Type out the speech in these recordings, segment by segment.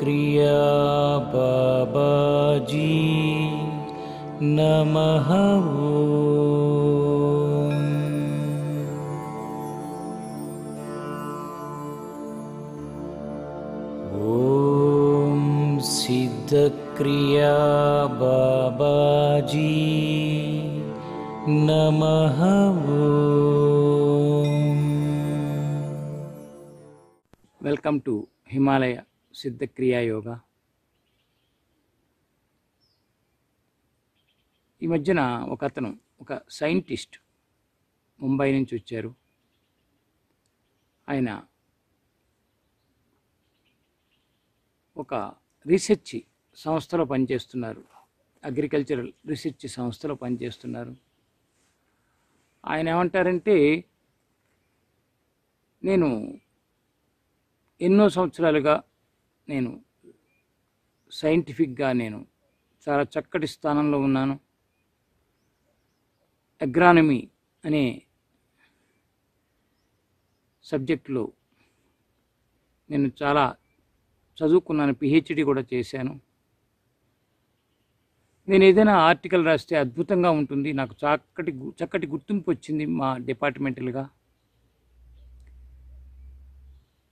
क्रिया बाबाजी नमः ॐ सिद्धक्रिया बाबाजी नमः वेल्कम् टु हिमालय సిద్ధ యోగ ఈ మధ్యన ఒక అతను ఒక సైంటిస్ట్ ముంబై నుంచి వచ్చారు ఆయన ఒక రీసెర్చ్ సంస్థలో పనిచేస్తున్నారు అగ్రికల్చరల్ రీసెర్చ్ సంస్థలో పనిచేస్తున్నారు ఆయన ఏమంటారంటే నేను ఎన్నో సంవత్సరాలుగా నేను సైంటిఫిక్గా నేను చాలా చక్కటి స్థానంలో ఉన్నాను అగ్రానమీ అనే సబ్జెక్టులో నేను చాలా చదువుకున్నాను పిహెచ్డి కూడా చేశాను నేను ఏదైనా ఆర్టికల్ రాస్తే అద్భుతంగా ఉంటుంది నాకు చక్కటి చక్కటి గుర్తింపు వచ్చింది మా డిపార్ట్మెంటల్గా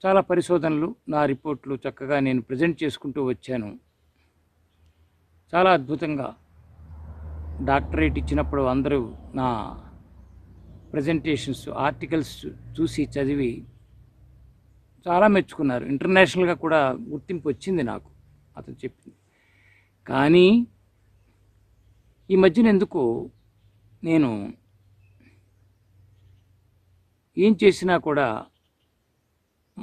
చాలా పరిశోధనలు నా రిపోర్ట్లు చక్కగా నేను ప్రజెంట్ చేసుకుంటూ వచ్చాను చాలా అద్భుతంగా డాక్టరేట్ ఇచ్చినప్పుడు అందరూ నా ప్రజెంటేషన్స్ ఆర్టికల్స్ చూసి చదివి చాలా మెచ్చుకున్నారు ఇంటర్నేషనల్గా కూడా గుర్తింపు వచ్చింది నాకు అతను చెప్పింది కానీ ఈ మధ్యన ఎందుకు నేను ఏం చేసినా కూడా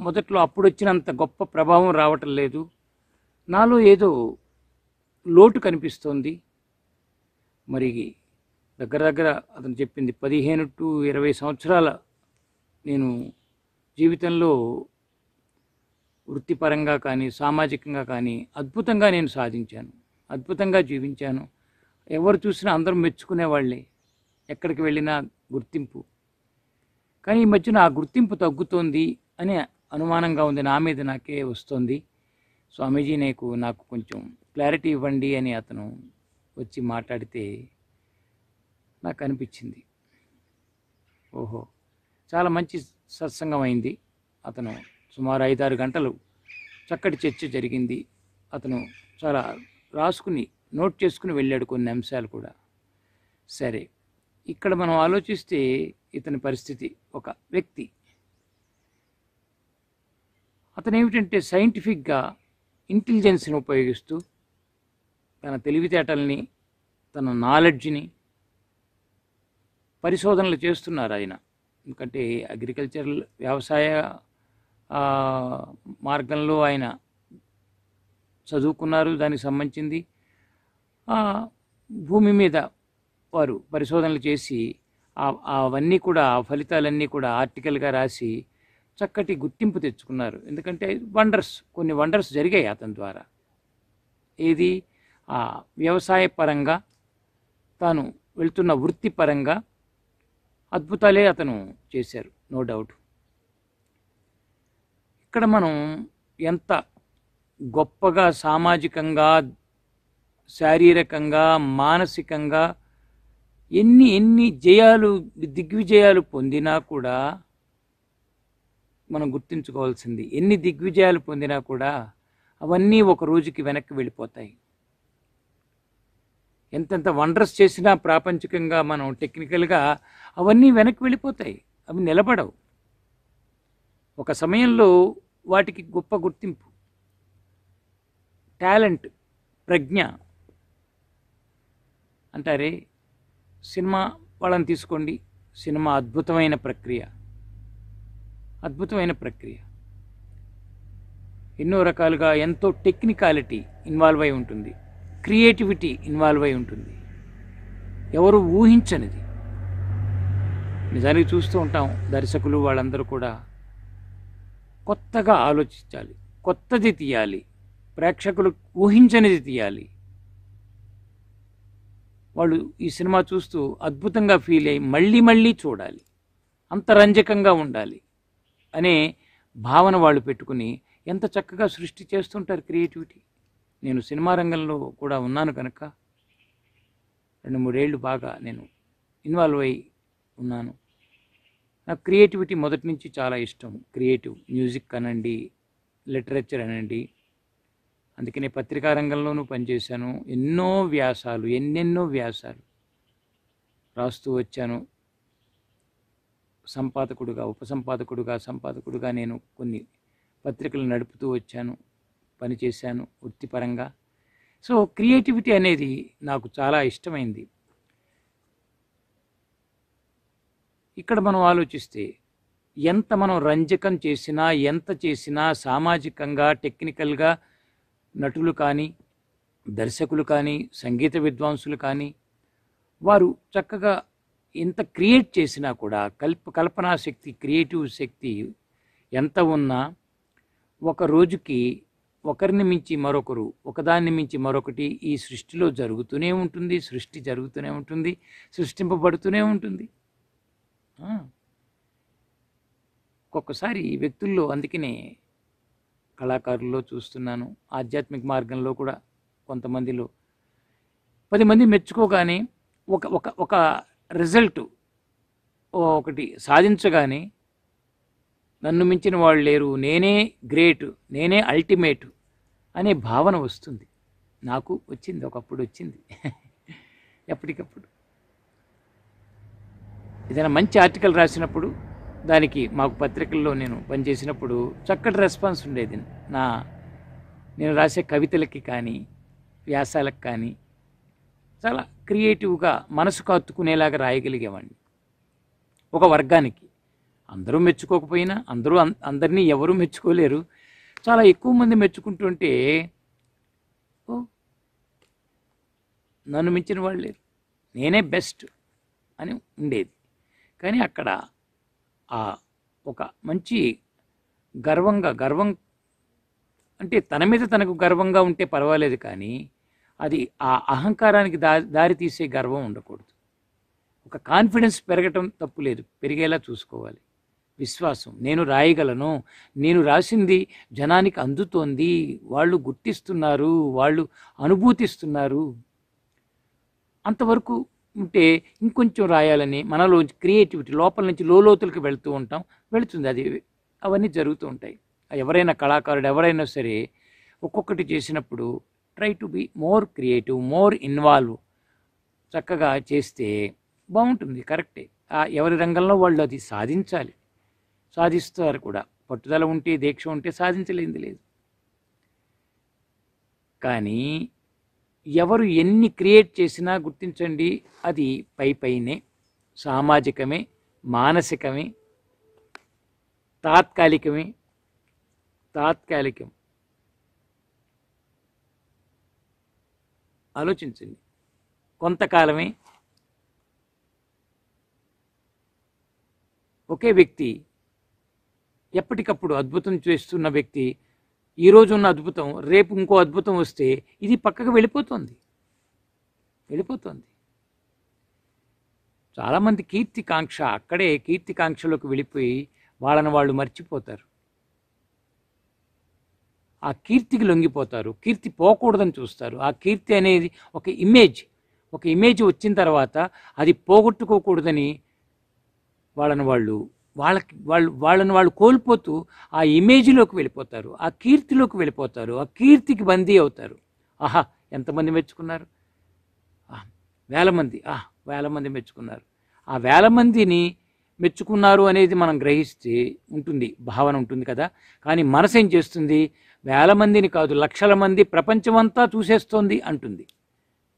మొదట్లో అప్పుడు వచ్చినంత గొప్ప ప్రభావం రావటం లేదు నాలో ఏదో లోటు కనిపిస్తోంది మరి దగ్గర దగ్గర అతను చెప్పింది పదిహేను టు ఇరవై సంవత్సరాల నేను జీవితంలో వృత్తిపరంగా కానీ సామాజికంగా కానీ అద్భుతంగా నేను సాధించాను అద్భుతంగా జీవించాను ఎవరు చూసినా అందరూ మెచ్చుకునేవాళ్ళే ఎక్కడికి వెళ్ళినా గుర్తింపు కానీ ఈ మధ్యన ఆ గుర్తింపు తగ్గుతోంది అని అనుమానంగా ఉంది నా మీద నాకే వస్తుంది స్వామీజీ నీకు నాకు కొంచెం క్లారిటీ ఇవ్వండి అని అతను వచ్చి మాట్లాడితే నాకు అనిపించింది ఓహో చాలా మంచి సత్సంగం అయింది అతను సుమారు ఐదారు గంటలు చక్కటి చర్చ జరిగింది అతను చాలా రాసుకుని నోట్ చేసుకుని వెళ్ళాడు కొన్ని అంశాలు కూడా సరే ఇక్కడ మనం ఆలోచిస్తే ఇతని పరిస్థితి ఒక వ్యక్తి అతను ఏమిటంటే సైంటిఫిక్గా ఇంటెలిజెన్స్ని ఉపయోగిస్తూ తన తెలివితేటల్ని తన నాలెడ్జ్ని పరిశోధనలు చేస్తున్నారు ఆయన ఎందుకంటే అగ్రికల్చర్ వ్యవసాయ మార్గంలో ఆయన చదువుకున్నారు దానికి సంబంధించింది భూమి మీద వారు పరిశోధనలు చేసి అవన్నీ కూడా ఫలితాలన్నీ కూడా ఆర్టికల్గా రాసి చక్కటి గుర్తింపు తెచ్చుకున్నారు ఎందుకంటే వండర్స్ కొన్ని వండర్స్ జరిగాయి అతని ద్వారా ఏది వ్యవసాయ పరంగా తాను వెళ్తున్న వృత్తిపరంగా అద్భుతాలే అతను చేశారు నో డౌట్ ఇక్కడ మనం ఎంత గొప్పగా సామాజికంగా శారీరకంగా మానసికంగా ఎన్ని ఎన్ని జయాలు దిగ్విజయాలు పొందినా కూడా మనం గుర్తుంచుకోవాల్సింది ఎన్ని దిగ్విజయాలు పొందినా కూడా అవన్నీ ఒక రోజుకి వెనక్కి వెళ్ళిపోతాయి ఎంతెంత వండర్స్ చేసినా ప్రాపంచికంగా మనం టెక్నికల్గా అవన్నీ వెనక్కి వెళ్ళిపోతాయి అవి నిలబడవు ఒక సమయంలో వాటికి గొప్ప గుర్తింపు టాలెంట్ ప్రజ్ఞ అంటారే సినిమా వాళ్ళని తీసుకోండి సినిమా అద్భుతమైన ప్రక్రియ అద్భుతమైన ప్రక్రియ ఎన్నో రకాలుగా ఎంతో టెక్నికాలిటీ ఇన్వాల్వ్ అయి ఉంటుంది క్రియేటివిటీ ఇన్వాల్వ్ అయి ఉంటుంది ఎవరు ఊహించనిది నిజానికి చూస్తూ ఉంటాం దర్శకులు వాళ్ళందరూ కూడా కొత్తగా ఆలోచించాలి కొత్తది తీయాలి ప్రేక్షకులు ఊహించనిది తీయాలి వాళ్ళు ఈ సినిమా చూస్తూ అద్భుతంగా ఫీల్ అయ్యి మళ్ళీ మళ్ళీ చూడాలి అంత రంజకంగా ఉండాలి అనే భావన వాళ్ళు పెట్టుకుని ఎంత చక్కగా సృష్టి చేస్తుంటారు క్రియేటివిటీ నేను సినిమా రంగంలో కూడా ఉన్నాను కనుక రెండు మూడేళ్ళు బాగా నేను ఇన్వాల్వ్ అయి ఉన్నాను నాకు క్రియేటివిటీ మొదటి నుంచి చాలా ఇష్టం క్రియేటివ్ మ్యూజిక్ అనండి లిటరేచర్ అనండి నేను పత్రికా రంగంలోనూ పనిచేశాను ఎన్నో వ్యాసాలు ఎన్నెన్నో వ్యాసాలు రాస్తూ వచ్చాను సంపాదకుడుగా ఉపసంపాదకుడుగా సంపాదకుడుగా నేను కొన్ని పత్రికలు నడుపుతూ వచ్చాను పనిచేశాను వృత్తిపరంగా సో క్రియేటివిటీ అనేది నాకు చాలా ఇష్టమైంది ఇక్కడ మనం ఆలోచిస్తే ఎంత మనం రంజకం చేసినా ఎంత చేసినా సామాజికంగా టెక్నికల్గా నటులు కానీ దర్శకులు కానీ సంగీత విద్వాంసులు కానీ వారు చక్కగా ఇంత క్రియేట్ చేసినా కూడా కల్ప కల్పనా శక్తి క్రియేటివ్ శక్తి ఎంత ఉన్నా ఒక రోజుకి ఒకరిని మించి మరొకరు ఒకదాన్ని మించి మరొకటి ఈ సృష్టిలో జరుగుతూనే ఉంటుంది సృష్టి జరుగుతూనే ఉంటుంది సృష్టింపబడుతూనే ఉంటుంది ఒక్కొక్కసారి వ్యక్తుల్లో అందుకనే కళాకారుల్లో చూస్తున్నాను ఆధ్యాత్మిక మార్గంలో కూడా కొంతమందిలో పది మంది మెచ్చుకోగానే ఒక ఒక ఒక రిజల్ట్ ఒకటి సాధించగానే నన్ను మించిన వాళ్ళు లేరు నేనే గ్రేట్ నేనే అల్టిమేట్ అనే భావన వస్తుంది నాకు వచ్చింది ఒకప్పుడు వచ్చింది ఎప్పటికప్పుడు ఏదైనా మంచి ఆర్టికల్ రాసినప్పుడు దానికి మాకు పత్రికల్లో నేను పనిచేసినప్పుడు చక్కటి రెస్పాన్స్ ఉండేది నా నేను రాసే కవితలకి కానీ వ్యాసాలకు కానీ చాలా క్రియేటివ్గా మనసుకు కత్తుకునేలాగా రాయగలిగేవాడిని ఒక వర్గానికి అందరూ మెచ్చుకోకపోయినా అందరూ అందరినీ ఎవరూ మెచ్చుకోలేరు చాలా ఎక్కువ మంది మెచ్చుకుంటుంటే ఓ నన్ను మించిన వాళ్ళు లేరు నేనే బెస్ట్ అని ఉండేది కానీ అక్కడ ఆ ఒక మంచి గర్వంగా గర్వం అంటే తన మీద తనకు గర్వంగా ఉంటే పర్వాలేదు కానీ అది ఆ అహంకారానికి దారి దారి తీసే గర్వం ఉండకూడదు ఒక కాన్ఫిడెన్స్ పెరగటం తప్పు లేదు పెరిగేలా చూసుకోవాలి విశ్వాసం నేను రాయగలను నేను రాసింది జనానికి అందుతోంది వాళ్ళు గుర్తిస్తున్నారు వాళ్ళు అనుభూతిస్తున్నారు అంతవరకు ఉంటే ఇంకొంచెం రాయాలని మనలో క్రియేటివిటీ లోపల నుంచి లోతులకు వెళుతూ ఉంటాం వెళుతుంది అది అవన్నీ జరుగుతూ ఉంటాయి ఎవరైనా కళాకారుడు ఎవరైనా సరే ఒక్కొక్కటి చేసినప్పుడు try to be more creative more involve చక్కగా చేస్తే బాగుంటుంది కరెక్టే ఎవరి రంగంలో వాళ్ళు అది సాధించాలి సాధిస్తారు కూడా పట్టుదల ఉంటే దీక్ష ఉంటే సాధించలేంది లేదు కానీ ఎవరు ఎన్ని క్రియేట్ చేసినా గుర్తించండి అది పై పైనే సామాజికమే మానసికమే తాత్కాలికమే తాత్కాలికం ఆలోచించండి కొంతకాలమే ఒకే వ్యక్తి ఎప్పటికప్పుడు అద్భుతం చేస్తున్న వ్యక్తి ఈరోజు ఉన్న అద్భుతం రేపు ఇంకో అద్భుతం వస్తే ఇది పక్కకు వెళ్ళిపోతుంది వెళ్ళిపోతుంది చాలామంది కీర్తికాంక్ష అక్కడే కీర్తికాంక్షలోకి వెళ్ళిపోయి వాళ్ళని వాళ్ళు మర్చిపోతారు ఆ కీర్తికి లొంగిపోతారు కీర్తి పోకూడదని చూస్తారు ఆ కీర్తి అనేది ఒక ఇమేజ్ ఒక ఇమేజ్ వచ్చిన తర్వాత అది పోగొట్టుకోకూడదని వాళ్ళని వాళ్ళు వాళ్ళకి వాళ్ళు వాళ్ళని వాళ్ళు కోల్పోతూ ఆ ఇమేజ్లోకి వెళ్ళిపోతారు ఆ కీర్తిలోకి వెళ్ళిపోతారు ఆ కీర్తికి బందీ అవుతారు ఆహా ఎంతమంది మెచ్చుకున్నారు వేల మంది ఆ వేల మంది మెచ్చుకున్నారు ఆ వేల మందిని మెచ్చుకున్నారు అనేది మనం గ్రహిస్తే ఉంటుంది భావన ఉంటుంది కదా కానీ మనసు ఏం చేస్తుంది వేల మందిని కాదు లక్షల మంది ప్రపంచమంతా చూసేస్తోంది అంటుంది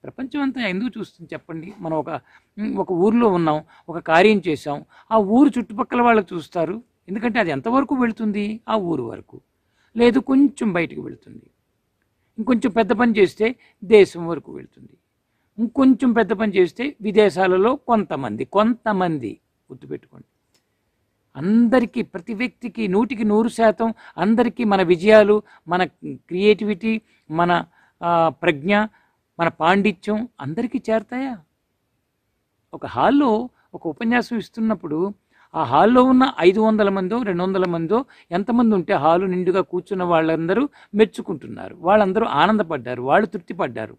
ప్రపంచమంతా ఎందుకు చూస్తుంది చెప్పండి మనం ఒక ఒక ఊర్లో ఉన్నాం ఒక కార్యం చేసాం ఆ ఊరు చుట్టుపక్కల వాళ్ళు చూస్తారు ఎందుకంటే అది ఎంతవరకు వెళుతుంది ఆ ఊరు వరకు లేదు కొంచెం బయటకు వెళుతుంది ఇంకొంచెం పెద్ద పని చేస్తే దేశం వరకు వెళుతుంది ఇంకొంచెం పెద్ద పని చేస్తే విదేశాలలో కొంతమంది కొంతమంది గుర్తుపెట్టుకోండి అందరికీ ప్రతి వ్యక్తికి నూటికి నూరు శాతం అందరికీ మన విజయాలు మన క్రియేటివిటీ మన ప్రజ్ఞ మన పాండిత్యం అందరికీ చేరతాయా ఒక హాల్లో ఒక ఉపన్యాసం ఇస్తున్నప్పుడు ఆ హాల్లో ఉన్న ఐదు వందల మందో రెండు వందల మందో ఎంతమంది ఉంటే హాలు నిండుగా కూర్చున్న వాళ్ళందరూ మెచ్చుకుంటున్నారు వాళ్ళందరూ ఆనందపడ్డారు వాళ్ళు తృప్తిపడ్డారు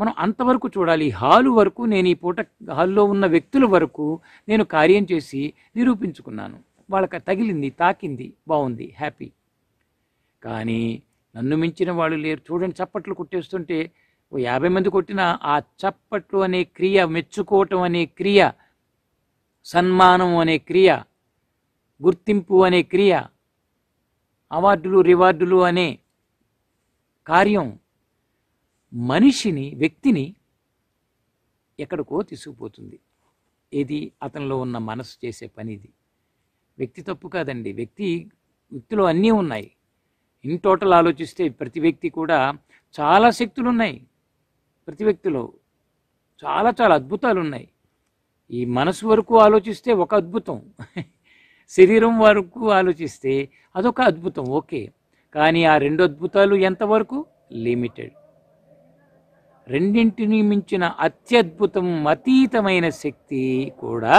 మనం అంతవరకు చూడాలి హాలు వరకు నేను ఈ పూట హాల్లో ఉన్న వ్యక్తుల వరకు నేను కార్యం చేసి నిరూపించుకున్నాను వాళ్ళకి తగిలింది తాకింది బాగుంది హ్యాపీ కానీ నన్ను మించిన వాళ్ళు లేరు చూడండి చప్పట్లు కొట్టేస్తుంటే ఓ యాభై మంది కొట్టిన ఆ చప్పట్లు అనే క్రియ మెచ్చుకోవటం అనే క్రియ సన్మానం అనే క్రియ గుర్తింపు అనే క్రియ అవార్డులు రివార్డులు అనే కార్యం మనిషిని వ్యక్తిని ఎక్కడికో తీసుకుపోతుంది ఏది అతనిలో ఉన్న మనసు చేసే పనిది వ్యక్తి తప్పు కాదండి వ్యక్తి వ్యక్తిలో అన్నీ ఉన్నాయి ఇన్ టోటల్ ఆలోచిస్తే ప్రతి వ్యక్తి కూడా చాలా శక్తులు ఉన్నాయి ప్రతి వ్యక్తిలో చాలా చాలా అద్భుతాలు ఉన్నాయి ఈ మనసు వరకు ఆలోచిస్తే ఒక అద్భుతం శరీరం వరకు ఆలోచిస్తే అదొక అద్భుతం ఓకే కానీ ఆ రెండు అద్భుతాలు ఎంతవరకు లిమిటెడ్ రెండింటినీ మించిన అత్యద్భుతం అతీతమైన శక్తి కూడా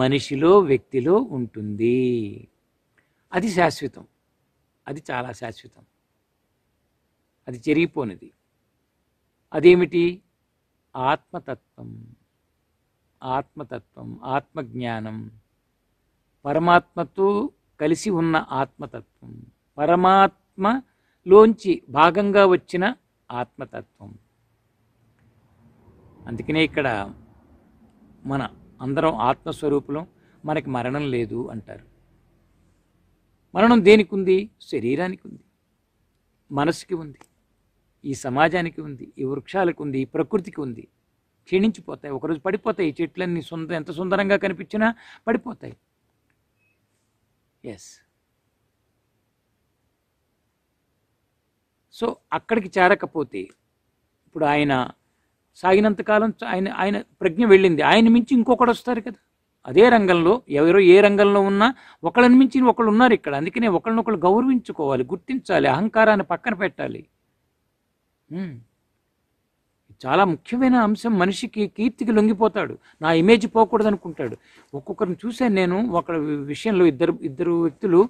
మనిషిలో వ్యక్తిలో ఉంటుంది అది శాశ్వతం అది చాలా శాశ్వతం అది చెరిగిపోనిది అదేమిటి ఆత్మతత్వం ఆత్మతత్వం ఆత్మజ్ఞానం పరమాత్మతో కలిసి ఉన్న ఆత్మతత్వం పరమాత్మలోంచి భాగంగా వచ్చిన ఆత్మతత్వం అందుకనే ఇక్కడ మన అందరం ఆత్మస్వరూపులం మనకి మరణం లేదు అంటారు మరణం దేనికి ఉంది శరీరానికి ఉంది మనసుకి ఉంది ఈ సమాజానికి ఉంది ఈ వృక్షాలకు ఉంది ఈ ప్రకృతికి ఉంది క్షీణించిపోతాయి ఒకరోజు పడిపోతాయి చెట్లన్నీ సుందర ఎంత సుందరంగా కనిపించినా పడిపోతాయి ఎస్ సో అక్కడికి చేరకపోతే ఇప్పుడు ఆయన సాగినంతకాలం ఆయన ఆయన ప్రజ్ఞ వెళ్ళింది ఆయన మించి ఇంకొకడు వస్తారు కదా అదే రంగంలో ఎవరో ఏ రంగంలో ఉన్నా ఒకళ్ళని మించి ఒకళ్ళు ఉన్నారు ఇక్కడ అందుకనే ఒకళ్ళనొకళ్ళు గౌరవించుకోవాలి గుర్తించాలి అహంకారాన్ని పక్కన పెట్టాలి చాలా ముఖ్యమైన అంశం మనిషికి కీర్తికి లొంగిపోతాడు నా ఇమేజ్ పోకూడదు అనుకుంటాడు ఒక్కొక్కరిని చూశాను నేను ఒక విషయంలో ఇద్దరు ఇద్దరు వ్యక్తులు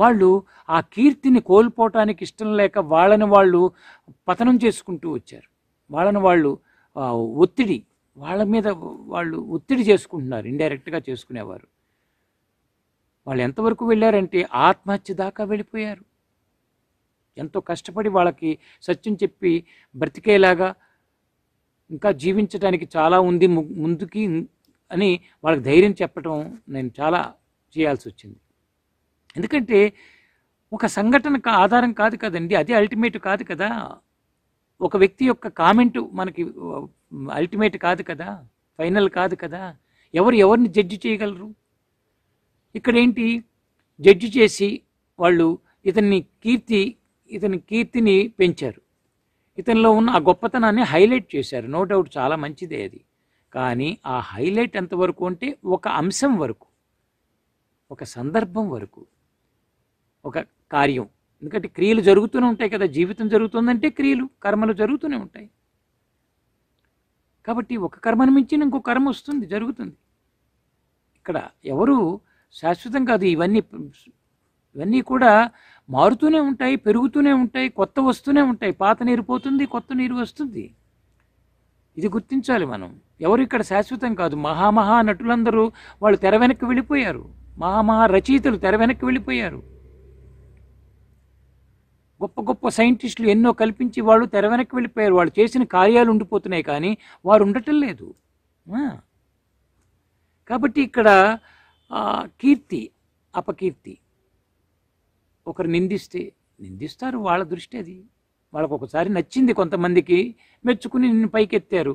వాళ్ళు ఆ కీర్తిని కోల్పోవటానికి ఇష్టం లేక వాళ్ళని వాళ్ళు పతనం చేసుకుంటూ వచ్చారు వాళ్ళని వాళ్ళు ఒత్తిడి వాళ్ళ మీద వాళ్ళు ఒత్తిడి చేసుకుంటున్నారు ఇండైరెక్ట్గా చేసుకునేవారు వాళ్ళు ఎంతవరకు వెళ్ళారంటే ఆత్మహత్య దాకా వెళ్ళిపోయారు ఎంతో కష్టపడి వాళ్ళకి సత్యం చెప్పి బ్రతికేలాగా ఇంకా జీవించడానికి చాలా ఉంది ముందుకి అని వాళ్ళకి ధైర్యం చెప్పటం నేను చాలా చేయాల్సి వచ్చింది ఎందుకంటే ఒక సంఘటన ఆధారం కాదు కదండి అదే అల్టిమేట్ కాదు కదా ఒక వ్యక్తి యొక్క కామెంట్ మనకి అల్టిమేట్ కాదు కదా ఫైనల్ కాదు కదా ఎవరు ఎవరిని జడ్జి చేయగలరు ఇక్కడ ఏంటి జడ్జి చేసి వాళ్ళు ఇతన్ని కీర్తి ఇతని కీర్తిని పెంచారు ఇతనిలో ఉన్న ఆ గొప్పతనాన్ని హైలైట్ చేశారు నో డౌట్ చాలా మంచిదే అది కానీ ఆ హైలైట్ ఎంతవరకు అంటే ఒక అంశం వరకు ఒక సందర్భం వరకు ఒక కార్యం ఎందుకంటే క్రియలు జరుగుతూనే ఉంటాయి కదా జీవితం జరుగుతుందంటే క్రియలు కర్మలు జరుగుతూనే ఉంటాయి కాబట్టి ఒక కర్మను మించి ఇంకో కర్మ వస్తుంది జరుగుతుంది ఇక్కడ ఎవరు శాశ్వతం కాదు ఇవన్నీ ఇవన్నీ కూడా మారుతూనే ఉంటాయి పెరుగుతూనే ఉంటాయి కొత్త వస్తూనే ఉంటాయి పాత నీరు పోతుంది కొత్త నీరు వస్తుంది ఇది గుర్తించాలి మనం ఎవరు ఇక్కడ శాశ్వతం కాదు మహామహా నటులందరూ వాళ్ళు తెర వెనక్కి వెళ్ళిపోయారు మహామహా రచయితలు తెర వెనక్కి వెళ్ళిపోయారు గొప్ప గొప్ప సైంటిస్టులు ఎన్నో కల్పించి వాళ్ళు తెర వెనక్కి వెళ్ళిపోయారు వాళ్ళు చేసిన కార్యాలు ఉండిపోతున్నాయి కానీ వారు ఉండటం లేదు కాబట్టి ఇక్కడ కీర్తి అపకీర్తి ఒకరు నిందిస్తే నిందిస్తారు వాళ్ళ దృష్టి అది వాళ్ళకు ఒకసారి నచ్చింది కొంతమందికి మెచ్చుకుని నిన్ను పైకెత్తారు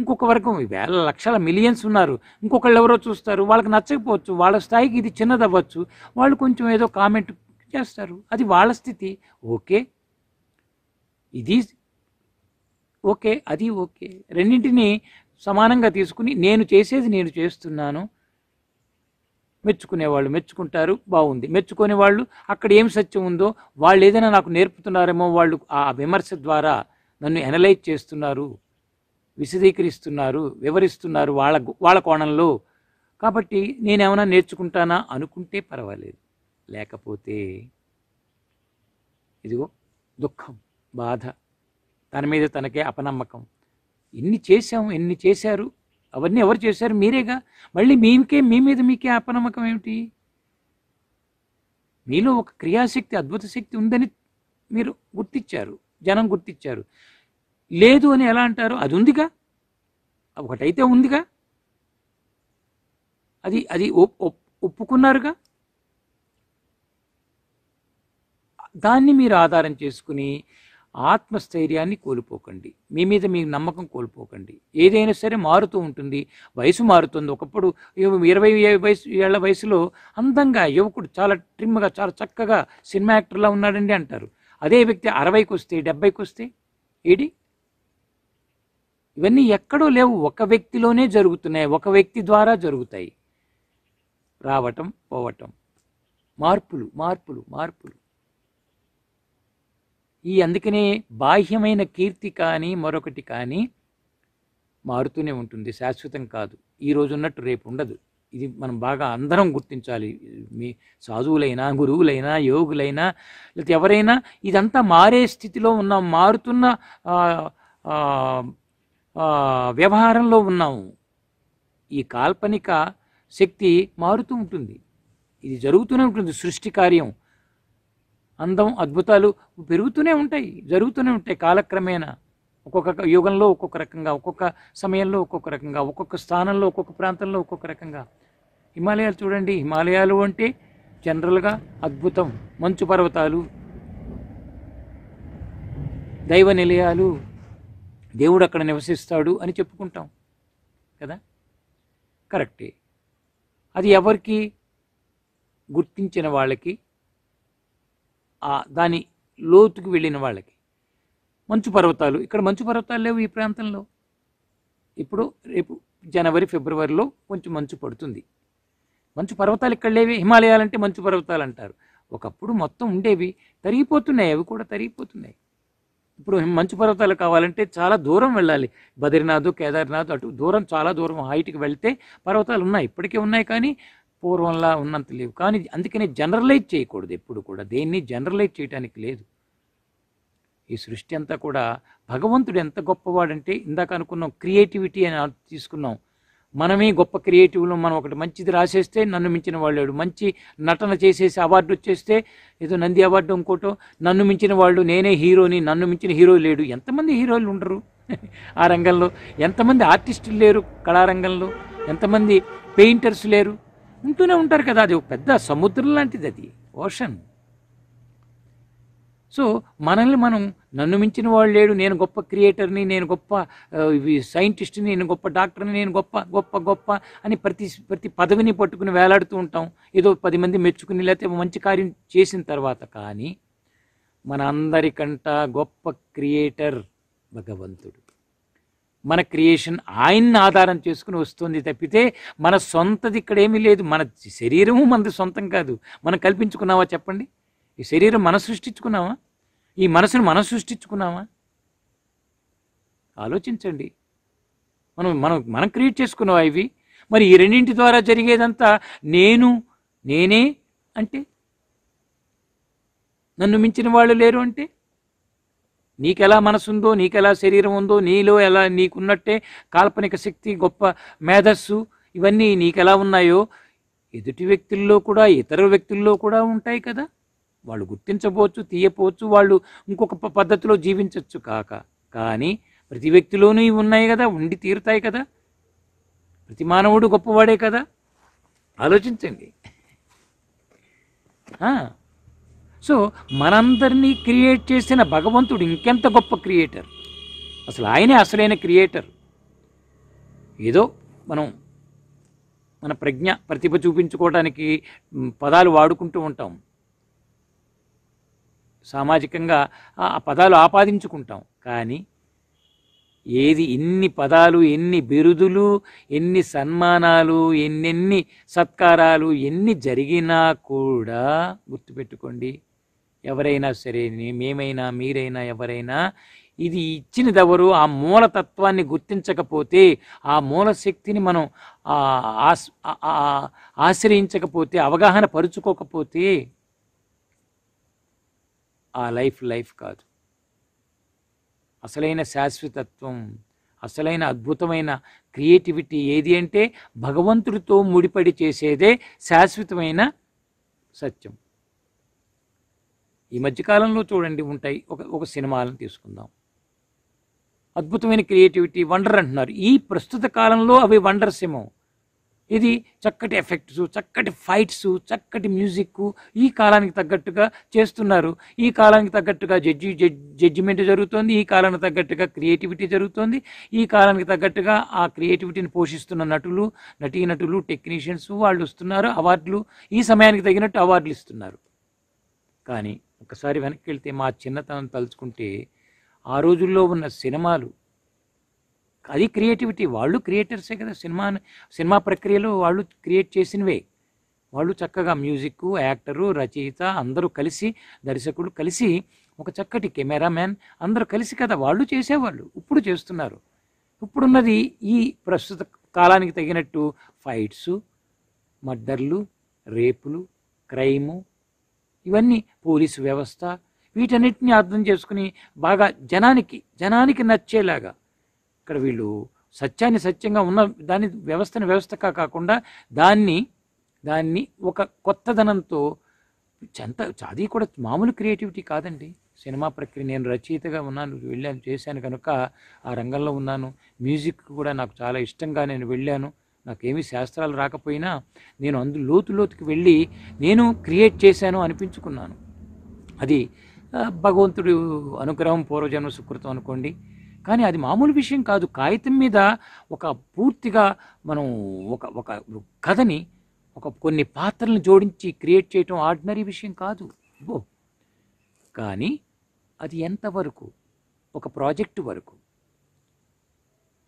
ఇంకొక వర్గం వేల లక్షల మిలియన్స్ ఉన్నారు ఇంకొకళ్ళు ఎవరో చూస్తారు వాళ్ళకి నచ్చకపోవచ్చు వాళ్ళ స్థాయికి ఇది చిన్నదవ్వచ్చు వాళ్ళు కొంచెం ఏదో కామెంట్ చేస్తారు అది వాళ్ళ స్థితి ఓకే ఇది ఓకే అది ఓకే రెండింటినీ సమానంగా తీసుకుని నేను చేసేది నేను చేస్తున్నాను మెచ్చుకునేవాళ్ళు మెచ్చుకుంటారు బాగుంది మెచ్చుకునే వాళ్ళు అక్కడ ఏం సత్యం ఉందో వాళ్ళు ఏదైనా నాకు నేర్పుతున్నారేమో వాళ్ళు ఆ విమర్శ ద్వారా నన్ను ఎనలైజ్ చేస్తున్నారు విశదీకరిస్తున్నారు వివరిస్తున్నారు వాళ్ళ వాళ్ళ కోణంలో కాబట్టి నేనేమైనా నేర్చుకుంటానా అనుకుంటే పర్వాలేదు లేకపోతే ఇదిగో దుఃఖం బాధ తన మీద తనకే అపనమ్మకం ఎన్ని చేశాం ఎన్ని చేశారు అవన్నీ ఎవరు చేశారు మీరేగా మళ్ళీ మీకే మీ మీద మీకే అపనమ్మకం ఏమిటి మీలో ఒక క్రియాశక్తి అద్భుత శక్తి ఉందని మీరు గుర్తించారు జనం గుర్తించారు లేదు అని ఎలా అంటారు అది ఉందిగా ఒకటైతే ఉందిగా అది అది ఒప్పుకున్నారుగా దాన్ని మీరు ఆధారం చేసుకుని ఆత్మస్థైర్యాన్ని కోల్పోకండి మీ మీద మీ నమ్మకం కోల్పోకండి ఏదైనా సరే మారుతూ ఉంటుంది వయసు మారుతుంది ఒకప్పుడు ఇరవై వయసు ఏళ్ల వయసులో అందంగా యువకుడు చాలా ట్రిమ్గా చాలా చక్కగా సినిమా యాక్టర్లా ఉన్నాడండి అంటారు అదే వ్యక్తి అరవైకి వస్తే డెబ్బైకి వస్తే ఏడి ఇవన్నీ ఎక్కడో లేవు ఒక వ్యక్తిలోనే జరుగుతున్నాయి ఒక వ్యక్తి ద్వారా జరుగుతాయి రావటం పోవటం మార్పులు మార్పులు మార్పులు ఈ అందుకనే బాహ్యమైన కీర్తి కానీ మరొకటి కానీ మారుతూనే ఉంటుంది శాశ్వతం కాదు ఈ రోజు ఉన్నట్టు రేపు ఉండదు ఇది మనం బాగా అందరం గుర్తించాలి మీ సాధువులైనా గురువులైనా యోగులైనా లేకపోతే ఎవరైనా ఇదంతా మారే స్థితిలో ఉన్నాం మారుతున్న వ్యవహారంలో ఉన్నాము ఈ కాల్పనిక శక్తి మారుతూ ఉంటుంది ఇది జరుగుతూనే ఉంటుంది సృష్టి కార్యం అందం అద్భుతాలు పెరుగుతూనే ఉంటాయి జరుగుతూనే ఉంటాయి కాలక్రమేణా ఒక్కొక్క యుగంలో ఒక్కొక్క రకంగా ఒక్కొక్క సమయంలో ఒక్కొక్క రకంగా ఒక్కొక్క స్థానంలో ఒక్కొక్క ప్రాంతంలో ఒక్కొక్క రకంగా హిమాలయాలు చూడండి హిమాలయాలు అంటే జనరల్గా అద్భుతం మంచు పర్వతాలు దైవ నిలయాలు దేవుడు అక్కడ నివసిస్తాడు అని చెప్పుకుంటాం కదా కరెక్టే అది ఎవరికి గుర్తించిన వాళ్ళకి దాని లోతుకు వెళ్ళిన వాళ్ళకి మంచు పర్వతాలు ఇక్కడ మంచు పర్వతాలు లేవు ఈ ప్రాంతంలో ఇప్పుడు రేపు జనవరి ఫిబ్రవరిలో కొంచెం మంచు పడుతుంది మంచు పర్వతాలు ఇక్కడ లేవి హిమాలయాలంటే మంచు పర్వతాలు అంటారు ఒకప్పుడు మొత్తం ఉండేవి తరిగిపోతున్నాయి అవి కూడా తరిగిపోతున్నాయి ఇప్పుడు మంచు పర్వతాలు కావాలంటే చాలా దూరం వెళ్ళాలి బద్రీనాథ్ కేదార్నాథ్ అటు దూరం చాలా దూరం హైట్కి వెళ్తే పర్వతాలు ఉన్నాయి ఇప్పటికే ఉన్నాయి కానీ పూర్వంలా ఉన్నంత లేవు కానీ అందుకనే జనరలైజ్ చేయకూడదు ఎప్పుడు కూడా దేన్ని జనరలైజ్ చేయడానికి లేదు ఈ సృష్టి అంతా కూడా భగవంతుడు ఎంత గొప్పవాడంటే ఇందాక అనుకున్నాం క్రియేటివిటీ అని తీసుకున్నాం మనమే గొప్ప క్రియేటివ్లో మనం ఒకటి మంచిది రాసేస్తే నన్ను మించిన వాళ్ళు మంచి నటన చేసేసి అవార్డు వచ్చేస్తే ఏదో నంది అవార్డు ఇంకోటో నన్ను మించిన వాళ్ళు నేనే హీరోని నన్ను మించిన హీరో లేడు ఎంతమంది హీరోలు ఉండరు ఆ రంగంలో ఎంతమంది ఆర్టిస్టులు లేరు కళారంగంలో ఎంతమంది పెయింటర్స్ లేరు ఉంటూనే ఉంటారు కదా అది పెద్ద సముద్రం లాంటిది అది ఓషన్ సో మనల్ని మనం నన్ను మించిన వాళ్ళు లేడు నేను గొప్ప క్రియేటర్ని నేను గొప్ప సైంటిస్ట్ని నేను గొప్ప డాక్టర్ని నేను గొప్ప గొప్ప గొప్ప అని ప్రతి ప్రతి పదవిని పట్టుకుని వేలాడుతూ ఉంటాం ఏదో పది మంది మెచ్చుకుని లేకపోతే మంచి కార్యం చేసిన తర్వాత కానీ మన అందరికంట గొప్ప క్రియేటర్ భగవంతుడు మన క్రియేషన్ ఆయన్ని ఆధారం చేసుకుని వస్తుంది తప్పితే మన సొంతది ఇక్కడ ఏమీ లేదు మన శరీరము మనది సొంతం కాదు మనం కల్పించుకున్నావా చెప్పండి ఈ శరీరం మనం సృష్టించుకున్నావా ఈ మనసును మనం సృష్టించుకున్నావా ఆలోచించండి మనం మనం మనం క్రియేట్ చేసుకున్నావా ఇవి మరి ఈ రెండింటి ద్వారా జరిగేదంతా నేను నేనే అంటే నన్ను మించిన వాళ్ళు లేరు అంటే నీకెలా మనసుందో నీకెలా శరీరం ఉందో నీలో ఎలా నీకున్నట్టే కాల్పనిక శక్తి గొప్ప మేధస్సు ఇవన్నీ నీకెలా ఉన్నాయో ఎదుటి వ్యక్తుల్లో కూడా ఇతర వ్యక్తుల్లో కూడా ఉంటాయి కదా వాళ్ళు గుర్తించబోవచ్చు తీయపోవచ్చు వాళ్ళు ఇంకొక పద్ధతిలో జీవించవచ్చు కాక కానీ ప్రతి వ్యక్తిలోనూ ఇవి ఉన్నాయి కదా ఉండి తీరుతాయి కదా ప్రతి మానవుడు గొప్పవాడే కదా ఆలోచించండి సో మనందరినీ క్రియేట్ చేసిన భగవంతుడు ఇంకెంత గొప్ప క్రియేటర్ అసలు ఆయనే అసలైన క్రియేటర్ ఏదో మనం మన ప్రజ్ఞ ప్రతిభ చూపించుకోవడానికి పదాలు వాడుకుంటూ ఉంటాం సామాజికంగా ఆ పదాలు ఆపాదించుకుంటాం కానీ ఏది ఎన్ని పదాలు ఎన్ని బిరుదులు ఎన్ని సన్మానాలు ఎన్నెన్ని సత్కారాలు ఎన్ని జరిగినా కూడా గుర్తుపెట్టుకోండి ఎవరైనా సరే మేమైనా మీరైనా ఎవరైనా ఇది ఇచ్చినదెవరు ఆ మూలతత్వాన్ని గుర్తించకపోతే ఆ మూల శక్తిని మనం ఆశ్రయించకపోతే అవగాహన పరుచుకోకపోతే ఆ లైఫ్ లైఫ్ కాదు అసలైన శాశ్వతత్వం అసలైన అద్భుతమైన క్రియేటివిటీ ఏది అంటే భగవంతుడితో ముడిపడి చేసేదే శాశ్వతమైన సత్యం ఈ మధ్యకాలంలో చూడండి ఉంటాయి ఒక ఒక సినిమాలను తీసుకుందాం అద్భుతమైన క్రియేటివిటీ వండర్ అంటున్నారు ఈ ప్రస్తుత కాలంలో అవి వండర్ సినిమా ఇది చక్కటి ఎఫెక్ట్స్ చక్కటి ఫైట్స్ చక్కటి మ్యూజిక్ ఈ కాలానికి తగ్గట్టుగా చేస్తున్నారు ఈ కాలానికి తగ్గట్టుగా జడ్జి జడ్జిమెంట్ జరుగుతోంది ఈ కాలానికి తగ్గట్టుగా క్రియేటివిటీ జరుగుతోంది ఈ కాలానికి తగ్గట్టుగా ఆ క్రియేటివిటీని పోషిస్తున్న నటులు నటీ నటులు టెక్నీషియన్స్ వాళ్ళు వస్తున్నారు అవార్డులు ఈ సమయానికి తగినట్టు అవార్డులు ఇస్తున్నారు కానీ ఒకసారి వెనక్కి వెళ్తే మా చిన్నతనం తలుచుకుంటే ఆ రోజుల్లో ఉన్న సినిమాలు అది క్రియేటివిటీ వాళ్ళు క్రియేటర్సే కదా సినిమా సినిమా ప్రక్రియలో వాళ్ళు క్రియేట్ చేసినవే వాళ్ళు చక్కగా మ్యూజిక్ యాక్టరు రచయిత అందరూ కలిసి దర్శకుడు కలిసి ఒక చక్కటి కెమెరామ్యాన్ అందరూ కలిసి కదా వాళ్ళు చేసేవాళ్ళు ఇప్పుడు చేస్తున్నారు ఇప్పుడున్నది ఈ ప్రస్తుత కాలానికి తగినట్టు ఫైట్సు మర్డర్లు రేపులు క్రైము ఇవన్నీ పోలీసు వ్యవస్థ వీటన్నిటిని అర్థం చేసుకుని బాగా జనానికి జనానికి నచ్చేలాగా ఇక్కడ వీళ్ళు సత్యాన్ని సత్యంగా ఉన్న దాని వ్యవస్థను వ్యవస్థగా కాకుండా దాన్ని దాన్ని ఒక కొత్తదనంతో చెంత అది కూడా మామూలు క్రియేటివిటీ కాదండి సినిమా ప్రక్రియ నేను రచయితగా ఉన్నాను వెళ్ళాను చేశాను కనుక ఆ రంగంలో ఉన్నాను మ్యూజిక్ కూడా నాకు చాలా ఇష్టంగా నేను వెళ్ళాను నాకేమి శాస్త్రాలు రాకపోయినా నేను అందు లోతు లోతుకి వెళ్ళి నేను క్రియేట్ చేశాను అనిపించుకున్నాను అది భగవంతుడు అనుగ్రహం పూర్వజన్మ సుకృతం అనుకోండి కానీ అది మామూలు విషయం కాదు కాగితం మీద ఒక పూర్తిగా మనం ఒక ఒక కథని ఒక కొన్ని పాత్రలను జోడించి క్రియేట్ చేయటం ఆర్డినరీ విషయం కాదు ఓ కానీ అది ఎంతవరకు ఒక ప్రాజెక్టు వరకు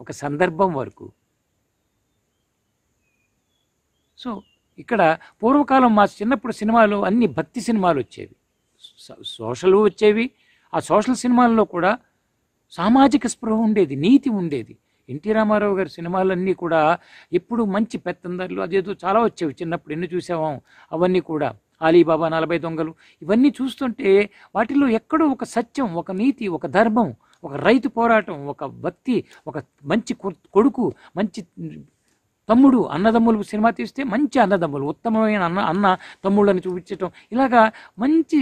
ఒక సందర్భం వరకు సో ఇక్కడ పూర్వకాలం మా చిన్నప్పుడు సినిమాలు అన్ని భక్తి సినిమాలు వచ్చేవి సోషల్ వచ్చేవి ఆ సోషల్ సినిమాల్లో కూడా సామాజిక స్పృహ ఉండేది నీతి ఉండేది ఎన్టీ రామారావు గారి సినిమాలన్నీ కూడా ఎప్పుడు మంచి పెత్తందర్లు అదేదో చాలా వచ్చేవి చిన్నప్పుడు ఎన్ని చూసావాం అవన్నీ కూడా అలీబాబా నలభై దొంగలు ఇవన్నీ చూస్తుంటే వాటిలో ఎక్కడో ఒక సత్యం ఒక నీతి ఒక ధర్మం ఒక రైతు పోరాటం ఒక భక్తి ఒక మంచి కొడుకు మంచి తమ్ముడు అన్నదమ్ములు సినిమా తీస్తే మంచి అన్నదమ్ములు ఉత్తమమైన అన్న అన్న తమ్ముళ్ళని చూపించటం ఇలాగా మంచి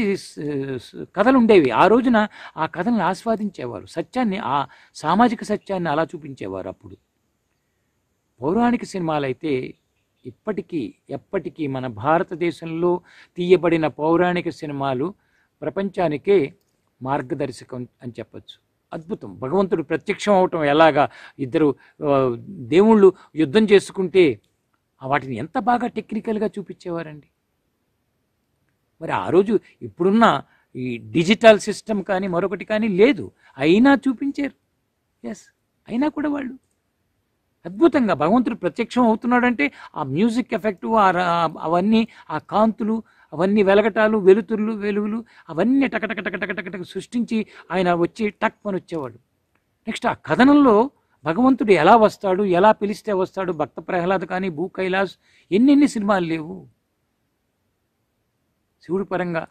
కథలు ఉండేవి ఆ రోజున ఆ కథల్ని ఆస్వాదించేవారు సత్యాన్ని ఆ సామాజిక సత్యాన్ని అలా చూపించేవారు అప్పుడు పౌరాణిక సినిమాలు అయితే ఇప్పటికీ ఎప్పటికీ మన భారతదేశంలో తీయబడిన పౌరాణిక సినిమాలు ప్రపంచానికే మార్గదర్శకం అని చెప్పచ్చు అద్భుతం భగవంతుడు ప్రత్యక్షం అవటం ఎలాగా ఇద్దరు దేవుళ్ళు యుద్ధం చేసుకుంటే వాటిని ఎంత బాగా టెక్నికల్గా చూపించేవారండి మరి ఆ రోజు ఇప్పుడున్న ఈ డిజిటల్ సిస్టమ్ కానీ మరొకటి కానీ లేదు అయినా చూపించారు ఎస్ అయినా కూడా వాళ్ళు అద్భుతంగా భగవంతుడు ప్రత్యక్షం అవుతున్నాడంటే ఆ మ్యూజిక్ ఎఫెక్టు అవన్నీ ఆ కాంతులు అవన్నీ వెలగటాలు వెలుతుర్లు వెలుగులు అవన్నీ టకటకటకటకటకటక సృష్టించి ఆయన వచ్చి టక్ అని వచ్చేవాడు నెక్స్ట్ ఆ కథనంలో భగవంతుడు ఎలా వస్తాడు ఎలా పిలిస్తే వస్తాడు భక్త ప్రహ్లాద్ కానీ భూ కైలాస్ ఎన్నెన్ని సినిమాలు లేవు శివుడి పరంగా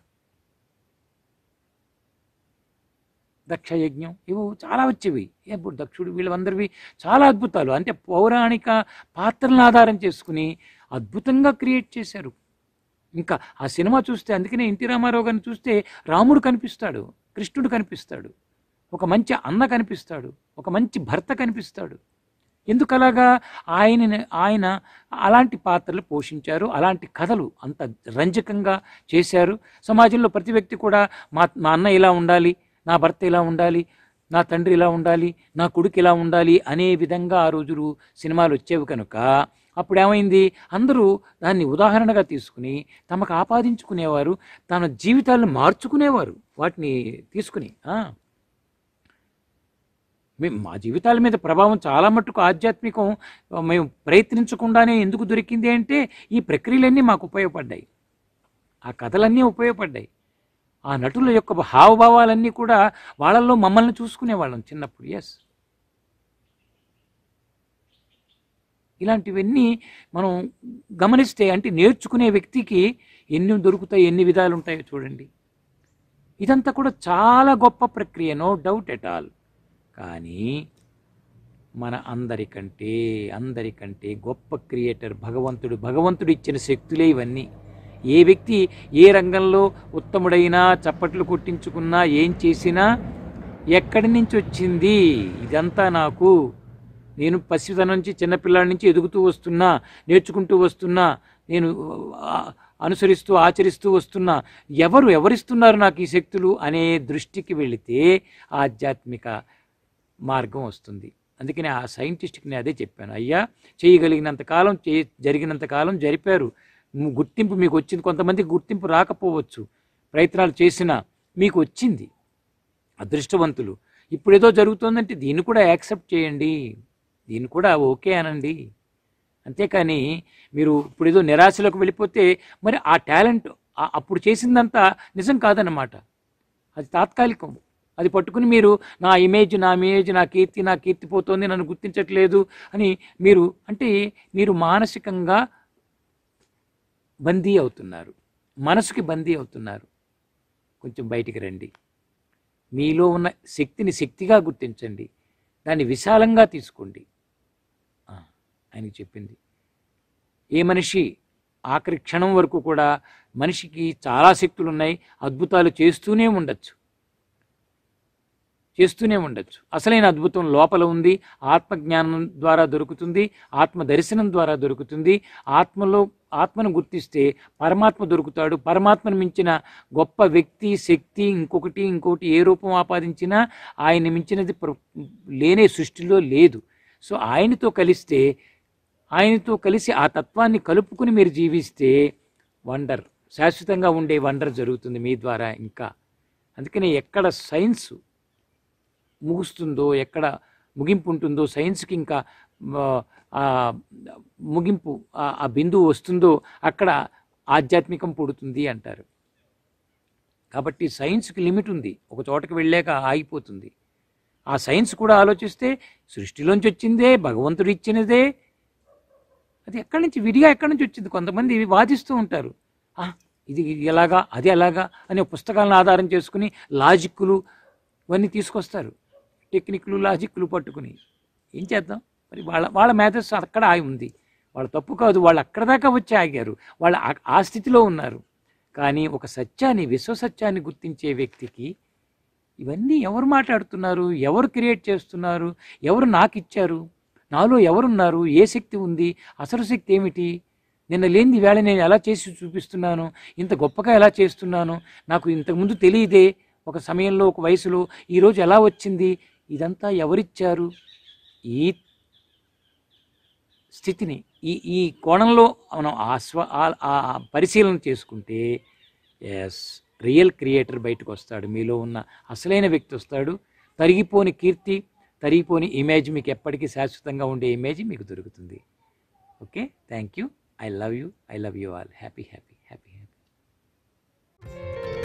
దక్షయజ్ఞం ఇవి చాలా వచ్చేవి ఇప్పుడు దక్షుడు వీళ్ళందరివి చాలా అద్భుతాలు అంటే పౌరాణిక పాత్రలను ఆధారం చేసుకుని అద్భుతంగా క్రియేట్ చేశారు ఇంకా ఆ సినిమా చూస్తే అందుకనే ఎన్టీ రామారావు గారిని చూస్తే రాముడు కనిపిస్తాడు కృష్ణుడు కనిపిస్తాడు ఒక మంచి అన్న కనిపిస్తాడు ఒక మంచి భర్త కనిపిస్తాడు ఎందుకలాగా ఆయన ఆయన అలాంటి పాత్రలు పోషించారు అలాంటి కథలు అంత రంజకంగా చేశారు సమాజంలో ప్రతి వ్యక్తి కూడా మా మా అన్న ఇలా ఉండాలి నా భర్త ఇలా ఉండాలి నా తండ్రి ఇలా ఉండాలి నా కొడుకు ఇలా ఉండాలి అనే విధంగా ఆ రోజులు సినిమాలు వచ్చేవి కనుక అప్పుడు ఏమైంది అందరూ దాన్ని ఉదాహరణగా తీసుకుని తమకు ఆపాదించుకునేవారు తన జీవితాలను మార్చుకునేవారు వాటిని తీసుకుని మేము మా జీవితాల మీద ప్రభావం చాలా మట్టుకు ఆధ్యాత్మికం మేము ప్రయత్నించకుండానే ఎందుకు దొరికింది అంటే ఈ ప్రక్రియలన్నీ మాకు ఉపయోగపడ్డాయి ఆ కథలన్నీ ఉపయోగపడ్డాయి ఆ నటుల యొక్క హావభావాలన్నీ కూడా వాళ్ళల్లో మమ్మల్ని చూసుకునేవాళ్ళం చిన్నప్పుడు ఎస్ ఇలాంటివన్నీ మనం గమనిస్తే అంటే నేర్చుకునే వ్యక్తికి ఎన్ని దొరుకుతాయి ఎన్ని విధాలు ఉంటాయో చూడండి ఇదంతా కూడా చాలా గొప్ప ప్రక్రియ నో డౌట్ ఎట్ ఆల్ కానీ మన అందరికంటే అందరికంటే గొప్ప క్రియేటర్ భగవంతుడు భగవంతుడు ఇచ్చిన శక్తులే ఇవన్నీ ఏ వ్యక్తి ఏ రంగంలో ఉత్తముడైనా చప్పట్లు కొట్టించుకున్నా ఏం చేసినా ఎక్కడి నుంచి వచ్చింది ఇదంతా నాకు నేను పసితనం నుంచి చిన్నపిల్లాడి నుంచి ఎదుగుతూ వస్తున్నా నేర్చుకుంటూ వస్తున్నా నేను అనుసరిస్తూ ఆచరిస్తూ వస్తున్నా ఎవరు ఎవరిస్తున్నారు నాకు ఈ శక్తులు అనే దృష్టికి వెళితే ఆధ్యాత్మిక మార్గం వస్తుంది అందుకని ఆ సైంటిస్ట్కి నేను అదే చెప్పాను అయ్యా చేయగలిగినంతకాలం చే జరిగినంతకాలం జరిపారు గుర్తింపు మీకు వచ్చింది కొంతమందికి గుర్తింపు రాకపోవచ్చు ప్రయత్నాలు చేసినా మీకు వచ్చింది అదృష్టవంతులు ఇప్పుడేదో జరుగుతోందంటే దీన్ని కూడా యాక్సెప్ట్ చేయండి దీన్ని కూడా ఓకే అనండి అంతేకాని మీరు ఇప్పుడు ఏదో నిరాశలోకి వెళ్ళిపోతే మరి ఆ టాలెంట్ అప్పుడు చేసిందంతా నిజం కాదన్నమాట అది తాత్కాలికం అది పట్టుకుని మీరు నా ఇమేజ్ నా ఇమేజ్ నా కీర్తి నా కీర్తి పోతుంది నన్ను గుర్తించట్లేదు అని మీరు అంటే మీరు మానసికంగా బందీ అవుతున్నారు మనసుకి బందీ అవుతున్నారు కొంచెం బయటికి రండి మీలో ఉన్న శక్తిని శక్తిగా గుర్తించండి దాన్ని విశాలంగా తీసుకోండి ఆయనకి చెప్పింది ఏ మనిషి ఆఖరి క్షణం వరకు కూడా మనిషికి చాలా శక్తులు ఉన్నాయి అద్భుతాలు చేస్తూనే ఉండొచ్చు చేస్తూనే ఉండొచ్చు అసలైన అద్భుతం లోపల ఉంది ఆత్మజ్ఞానం ద్వారా దొరుకుతుంది ఆత్మ దర్శనం ద్వారా దొరుకుతుంది ఆత్మలో ఆత్మను గుర్తిస్తే పరమాత్మ దొరుకుతాడు పరమాత్మను మించిన గొప్ప వ్యక్తి శక్తి ఇంకొకటి ఇంకొకటి ఏ రూపం ఆపాదించినా ఆయన మించినది లేనే సృష్టిలో లేదు సో ఆయనతో కలిస్తే ఆయనతో కలిసి ఆ తత్వాన్ని కలుపుకుని మీరు జీవిస్తే వండర్ శాశ్వతంగా ఉండే వండర్ జరుగుతుంది మీ ద్వారా ఇంకా అందుకని ఎక్కడ సైన్స్ ముగుస్తుందో ఎక్కడ ముగింపు ఉంటుందో సైన్స్కి ఇంకా ముగింపు ఆ బిందువు వస్తుందో అక్కడ ఆధ్యాత్మికం పుడుతుంది అంటారు కాబట్టి సైన్స్కి లిమిట్ ఉంది ఒక చోటకి వెళ్ళాక ఆగిపోతుంది ఆ సైన్స్ కూడా ఆలోచిస్తే సృష్టిలోంచి వచ్చిందే భగవంతుడు ఇచ్చినదే అది ఎక్కడి నుంచి విడిగా ఎక్కడి నుంచి వచ్చింది కొంతమంది వాదిస్తూ ఉంటారు ఇది ఎలాగా అది ఎలాగా అనే పుస్తకాలను ఆధారం చేసుకుని లాజిక్లు ఇవన్నీ తీసుకొస్తారు టెక్నిక్లు లాజిక్లు పట్టుకుని ఏం చేద్దాం మరి వాళ్ళ వాళ్ళ మేధస్సు అక్కడ ఆగి ఉంది వాళ్ళ తప్పు కాదు వాళ్ళు అక్కడ దాకా వచ్చి ఆగారు వాళ్ళు ఆ స్థితిలో ఉన్నారు కానీ ఒక సత్యాన్ని విశ్వసత్యాన్ని గుర్తించే వ్యక్తికి ఇవన్నీ ఎవరు మాట్లాడుతున్నారు ఎవరు క్రియేట్ చేస్తున్నారు ఎవరు నాకు ఇచ్చారు నాలో ఎవరున్నారు ఏ శక్తి ఉంది అసలు శక్తి ఏమిటి నిన్న లేని వేళ నేను ఎలా చేసి చూపిస్తున్నాను ఇంత గొప్పగా ఎలా చేస్తున్నాను నాకు ఇంతకుముందు తెలియదే ఒక సమయంలో ఒక వయసులో ఈరోజు ఎలా వచ్చింది ఇదంతా ఎవరిచ్చారు ఈ స్థితిని ఈ ఈ కోణంలో మనం ఆస్వ పరిశీలన చేసుకుంటే ఎస్ రియల్ క్రియేటర్ బయటకు వస్తాడు మీలో ఉన్న అసలైన వ్యక్తి వస్తాడు తరిగిపోని కీర్తి తరిగిపోని ఇమేజ్ మీకు ఎప్పటికీ శాశ్వతంగా ఉండే ఇమేజ్ మీకు దొరుకుతుంది okay thank you I love you I love you all happy happy happy happy